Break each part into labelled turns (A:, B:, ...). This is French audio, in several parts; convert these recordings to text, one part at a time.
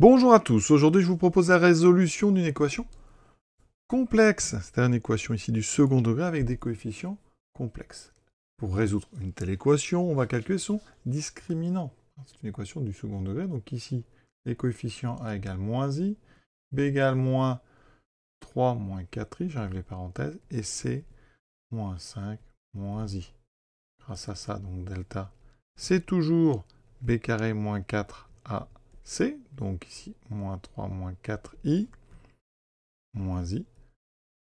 A: Bonjour à tous, aujourd'hui je vous propose la résolution d'une équation complexe, c'est-à-dire une équation ici du second degré avec des coefficients complexes. Pour résoudre une telle équation, on va calculer son discriminant. C'est une équation du second degré, donc ici les coefficients A égale moins i, B égale moins 3 moins 4i, j'arrive les parenthèses, et C moins 5 moins i. Grâce à ça, donc delta, c'est toujours B carré moins 4A C, donc ici, moins 3, moins 4i, moins i,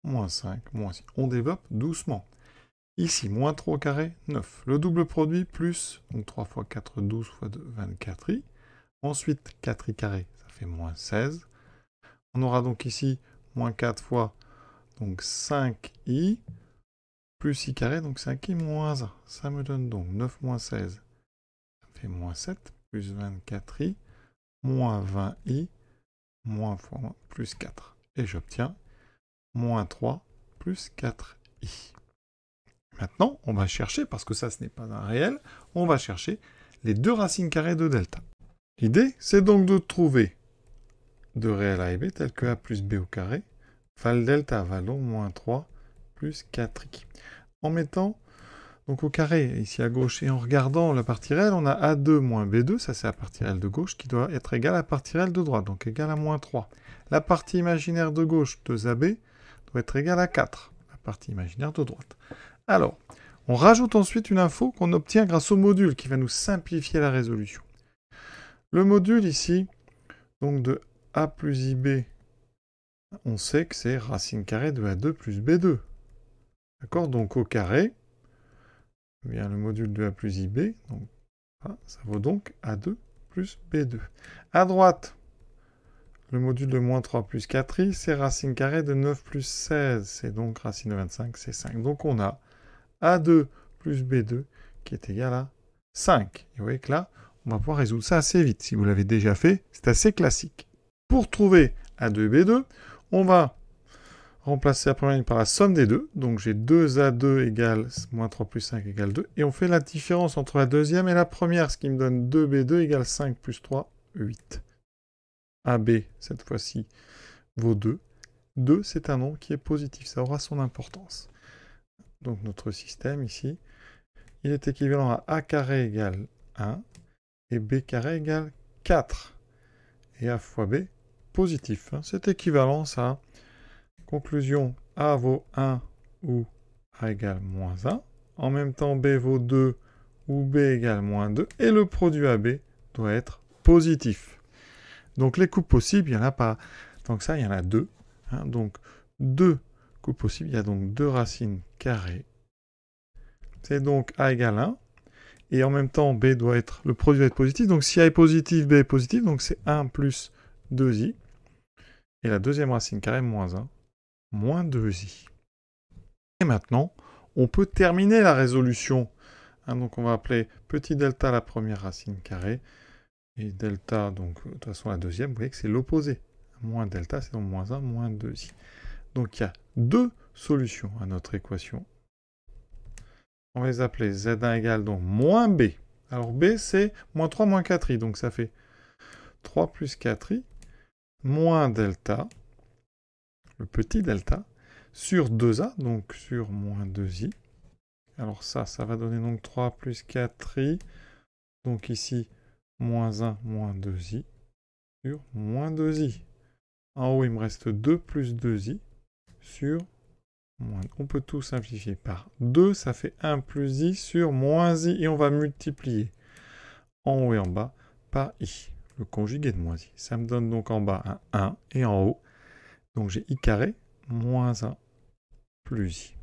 A: moins 5, moins i. On développe doucement. Ici, moins 3 carré, 9. Le double produit plus, donc 3 fois 4, 12 fois 2, 24i. Ensuite, 4i carré, ça fait moins 16. On aura donc ici moins 4 fois donc 5i plus i carré, donc 5i moins 1. Ça me donne donc 9 moins 16, ça fait moins 7, plus 24i, moins 20i, moins fois plus 4. Et j'obtiens moins 3 plus 4i. Maintenant, on va chercher, parce que ça ce n'est pas un réel, on va chercher les deux racines carrées de delta. L'idée, c'est donc de trouver de réels a et b tels que a plus b au carré, val delta à moins 3 plus 4i, en mettant donc au carré, ici à gauche, et en regardant la partie réelle, on a A2 moins B2, ça c'est la partie réelle de gauche, qui doit être égale à la partie réelle de droite, donc égale à moins 3. La partie imaginaire de gauche, 2AB, doit être égale à 4, la partie imaginaire de droite. Alors, on rajoute ensuite une info qu'on obtient grâce au module, qui va nous simplifier la résolution. Le module ici, donc de A plus IB, on sait que c'est racine carrée de A2 plus B2. D'accord Donc au carré, eh le module de a plus IB. Donc, ah, ça vaut donc A2 plus B2. À droite, le module de moins 3 plus 4i, c'est racine carrée de 9 plus 16. C'est donc racine de 25, c'est 5. Donc on a A2 plus B2 qui est égal à 5. Et vous voyez que là, on va pouvoir résoudre ça assez vite. Si vous l'avez déjà fait, c'est assez classique. Pour trouver A2 et B2, on va remplacer la première ligne par la somme des deux. Donc j'ai 2A2 égale moins 3 plus 5 égale 2. Et on fait la différence entre la deuxième et la première, ce qui me donne 2B2 égale 5 plus 3, 8. AB, cette fois-ci, vaut 2. 2, c'est un nombre qui est positif, ça aura son importance. Donc notre système ici, il est équivalent à A carré égale 1 et B carré égale 4. Et A fois B, positif. Hein. C'est équivalent à Conclusion, A vaut 1 ou A égale moins 1. En même temps, B vaut 2 ou B égale moins 2. Et le produit AB doit être positif. Donc les coupes possibles, il n'y en a pas tant que ça, il y en a deux. Hein. donc deux coupes possibles, il y a donc deux racines carrées. C'est donc A égale 1. Et en même temps, B doit être, le produit doit être positif. Donc si A est positif, B est positif. Donc c'est 1 plus 2i. Et la deuxième racine carrée, moins 1 moins 2i. Et maintenant, on peut terminer la résolution. Hein, donc on va appeler petit delta la première racine carrée, et delta, donc de toute façon la deuxième, vous voyez que c'est l'opposé. Moins delta, c'est donc moins 1, moins 2i. Donc il y a deux solutions à notre équation. On va les appeler z1 égale donc moins b. Alors b c'est moins 3 moins 4i, donc ça fait 3 plus 4i moins delta le petit delta, sur 2a, donc sur moins 2i. Alors ça, ça va donner donc 3 plus 4i, donc ici, moins 1, moins 2i, sur moins 2i. En haut, il me reste 2 plus 2i sur moins. On peut tout simplifier par 2, ça fait 1 plus i sur moins i. Et on va multiplier en haut et en bas par i, le conjugué de moins i. Ça me donne donc en bas un 1 et en haut donc j'ai i carré moins 1 plus i.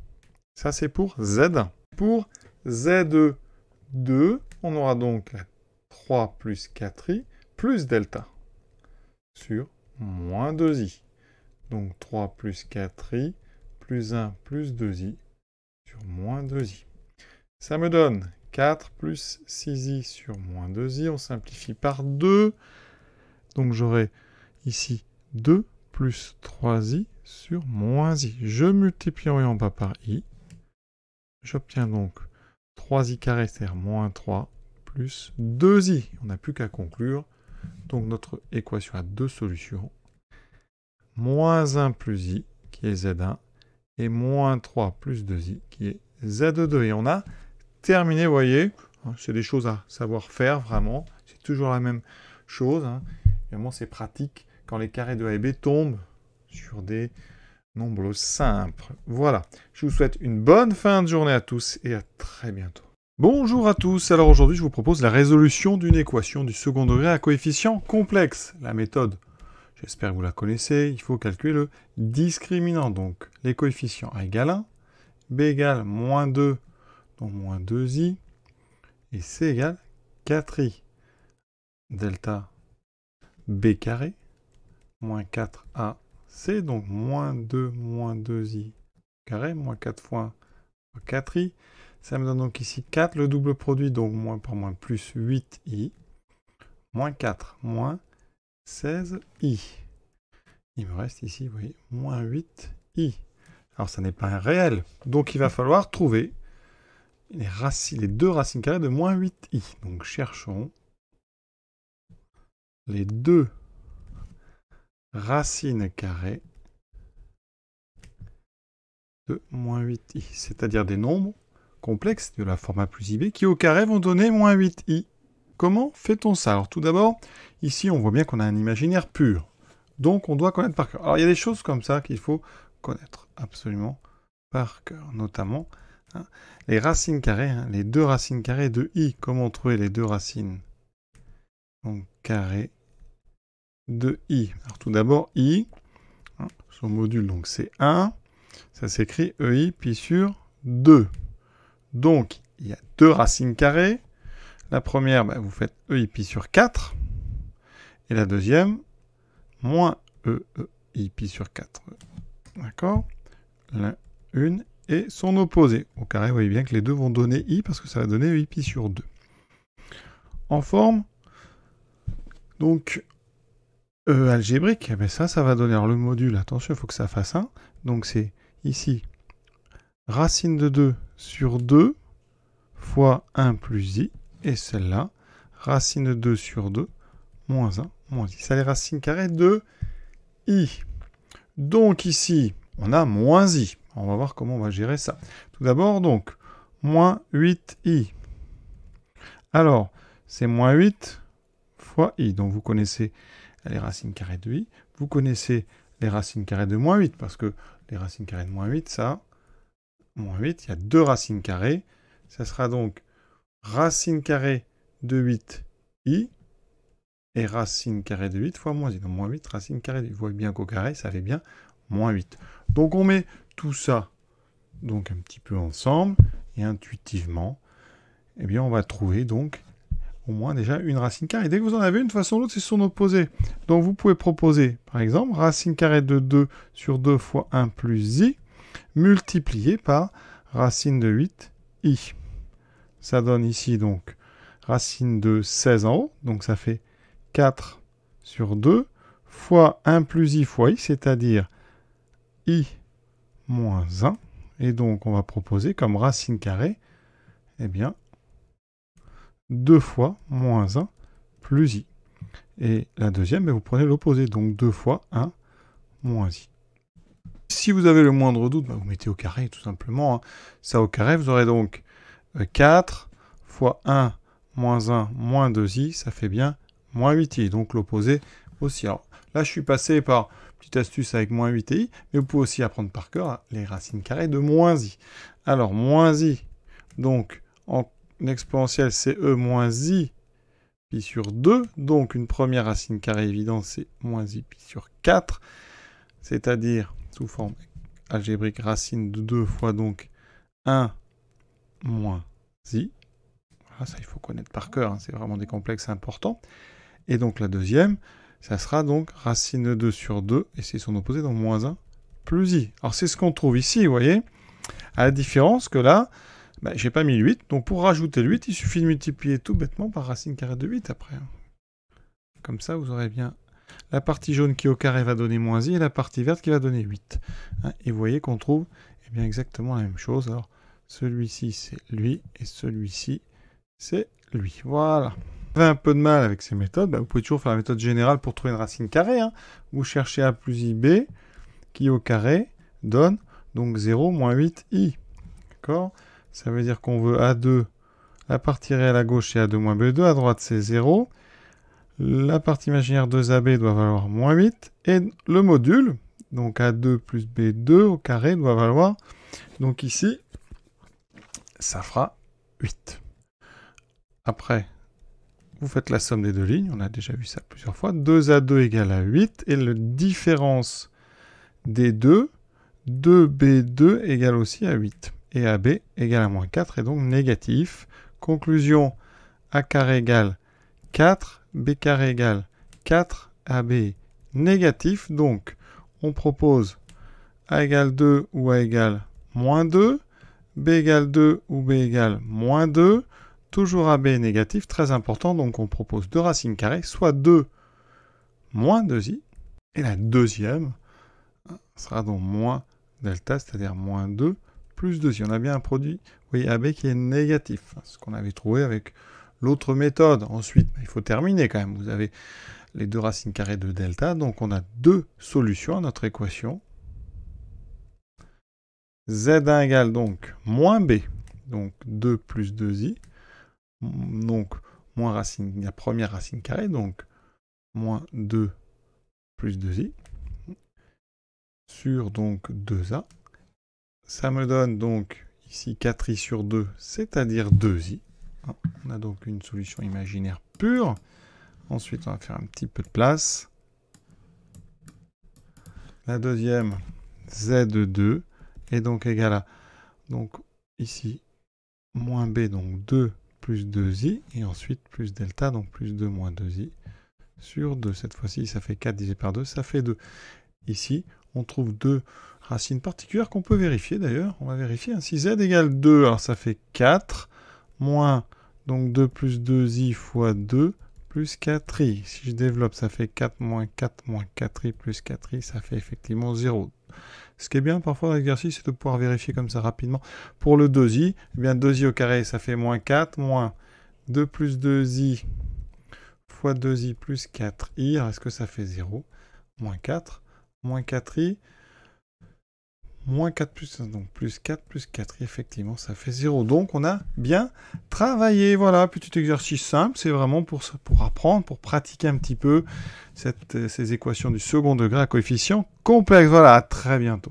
A: Ça c'est pour z1. Pour z2, on aura donc 3 plus 4i plus delta sur moins 2i. Donc 3 plus 4i plus 1 plus 2i sur moins 2i. Ça me donne 4 plus 6i sur moins 2i. On simplifie par 2. Donc j'aurai ici 2 plus 3i sur moins i. Je multiplie en bas par i. J'obtiens donc 3i carré, cest moins 3, plus 2i. On n'a plus qu'à conclure. Donc notre équation a deux solutions. Moins 1 plus i, qui est z1, et moins 3 plus 2i, qui est z2. Et on a terminé, vous voyez. Hein, c'est des choses à savoir faire, vraiment. C'est toujours la même chose. Hein. Évidemment, c'est pratique quand les carrés de A et B tombent sur des nombres simples. Voilà, je vous souhaite une bonne fin de journée à tous et à très bientôt. Bonjour à tous, alors aujourd'hui je vous propose la résolution d'une équation du second degré à coefficient complexe. La méthode, j'espère que vous la connaissez, il faut calculer le discriminant, donc les coefficients A égale 1, B égale moins 2, donc moins 2i, et C égale 4i. Delta B carré moins 4ac, donc moins 2 moins 2i carré, moins 4 fois 4i. Ça me donne donc ici 4, le double produit, donc moins par moins plus 8i, moins 4, moins 16i. Il me reste ici, vous voyez, moins 8i. Alors ça n'est pas un réel, donc il va falloir trouver les, racines, les deux racines carrées de moins 8i. Donc cherchons les deux racine carrée de moins 8i, c'est-à-dire des nombres complexes de la forme A plus IB qui au carré vont donner moins 8i. Comment fait-on ça Alors tout d'abord, ici on voit bien qu'on a un imaginaire pur, donc on doit connaître par cœur. Alors il y a des choses comme ça qu'il faut connaître absolument par cœur, notamment hein, les racines carrées, hein, les deux racines carrées de i. Comment trouver les deux racines Donc de i. Alors tout d'abord i, hein, son module donc c'est 1, ça s'écrit ei pi sur 2. Donc il y a deux racines carrées. La première, bah, vous faites ei pi sur 4, et la deuxième, moins e, e i pi sur 4. D'accord la une et son opposé. Au carré, vous voyez bien que les deux vont donner i parce que ça va donner e i pi sur 2. En forme, donc E algébrique, eh ben ça, ça va donner le module. Attention, il faut que ça fasse 1. Donc c'est ici racine de 2 sur 2 fois 1 plus i. Et celle-là, racine de 2 sur 2 moins 1 moins i. Ça les racines carrées de i. Donc ici, on a moins i. On va voir comment on va gérer ça. Tout d'abord, donc, moins 8i. Alors, c'est moins 8 fois i. Donc vous connaissez les racines carrées de i. Vous connaissez les racines carrées de moins 8, parce que les racines carrées de moins 8, ça, moins 8, il y a deux racines carrées. Ça sera donc racine carrée de 8i et racine carrée de 8 fois moins 8. Donc moins 8, racine carrée de Vous voyez bien qu'au carré, ça fait bien moins 8. Donc on met tout ça donc un petit peu ensemble et intuitivement, eh bien on va trouver donc moins déjà une racine carrée. Dès que vous en avez une, de façon ou l'autre, c'est son opposé. Donc vous pouvez proposer, par exemple, racine carrée de 2 sur 2 fois 1 plus i, multiplié par racine de 8 i. Ça donne ici donc racine de 16 en haut, donc ça fait 4 sur 2 fois 1 plus i fois i, c'est-à-dire i moins 1. Et donc on va proposer comme racine carrée, eh bien, 2 fois moins 1 plus i. Et la deuxième, ben, vous prenez l'opposé, donc 2 fois 1 moins i. Si vous avez le moindre doute, ben, vous mettez au carré tout simplement. Hein. Ça au carré, vous aurez donc 4 euh, fois 1 moins 1 moins 2i, ça fait bien moins 8i, donc l'opposé aussi. Alors là, je suis passé par petite astuce avec moins 8i, mais vous pouvez aussi apprendre par cœur les racines carrées de moins i. Alors moins i, donc en l'exponentielle c'est e moins i pi sur 2. Donc une première racine carrée évidente c'est moins i pi sur 4. C'est-à-dire sous forme algébrique racine de 2 fois donc 1 moins i. ça il faut connaître par cœur, hein, c'est vraiment des complexes importants. Et donc la deuxième, ça sera donc racine de 2 sur 2, et c'est son opposé, donc moins 1 plus i. Alors c'est ce qu'on trouve ici, vous voyez, à la différence que là, je bah, j'ai pas mis 8, donc pour rajouter 8, il suffit de multiplier tout bêtement par racine carrée de 8 après. Hein. Comme ça, vous aurez bien la partie jaune qui au carré va donner moins i et la partie verte qui va donner 8. Hein. et vous voyez qu'on trouve eh bien, exactement la même chose. Alors, celui-ci, c'est lui, et celui-ci, c'est lui. Voilà. Vous avez un peu de mal avec ces méthodes, bah, vous pouvez toujours faire la méthode générale pour trouver une racine carrée. Hein. Vous cherchez a plus ib qui au carré donne donc 0 moins 8i. D'accord ça veut dire qu'on veut A2, la partie réelle à gauche c'est A2 moins B2, à droite c'est 0. La partie imaginaire 2AB doit valoir moins 8. Et le module, donc A2 plus B2 au carré doit valoir, donc ici, ça fera 8. Après, vous faites la somme des deux lignes, on a déjà vu ça plusieurs fois. 2A2 égale à 8, et la différence des deux, 2B2 égale aussi à 8 et AB égale à moins 4 et donc négatif. Conclusion, A carré égale 4, B carré égale 4, AB négatif. Donc, on propose A égale 2 ou A égale moins 2, B égale 2 ou B égale moins 2, toujours AB négatif, très important, donc on propose deux racines carrées, soit 2 moins 2i, et la deuxième hein, sera donc moins delta, c'est-à-dire moins 2 plus 2. on a bien un produit, oui, AB qui est négatif, hein, ce qu'on avait trouvé avec l'autre méthode. Ensuite, bah, il faut terminer quand même. Vous avez les deux racines carrées de delta, donc on a deux solutions à notre équation. Z1 égale donc moins B, donc 2 plus 2i, donc moins racine, la première racine carrée, donc moins 2 plus 2i, sur donc 2a, ça me donne donc ici 4i sur 2, c'est-à-dire 2i. Ah, on a donc une solution imaginaire pure. Ensuite, on va faire un petit peu de place. La deuxième, z2 est donc égale à, donc ici, moins b, donc 2 plus 2i, et ensuite plus delta, donc plus 2 moins 2i, sur 2. Cette fois-ci, ça fait 4 divisé par 2, ça fait 2. Ici, on trouve deux racines particulières qu'on peut vérifier d'ailleurs. On va vérifier. Si z égale 2, alors ça fait 4, moins donc 2 plus 2i fois 2 plus 4i. Si je développe, ça fait 4 moins 4 moins 4i plus 4i, ça fait effectivement 0. Ce qui est bien parfois dans l'exercice, c'est de pouvoir vérifier comme ça rapidement. Pour le 2i, eh bien 2i au carré, ça fait moins 4 moins 2 plus 2i fois 2i plus 4i. Est-ce que ça fait 0 Moins 4 moins 4i. Moins 4 plus, donc plus 4 plus 4i, effectivement, ça fait 0. Donc on a bien travaillé. Voilà, petit exercice simple, c'est vraiment pour, pour apprendre, pour pratiquer un petit peu euh, ces équations du second degré à coefficient complexe. Voilà, à très bientôt.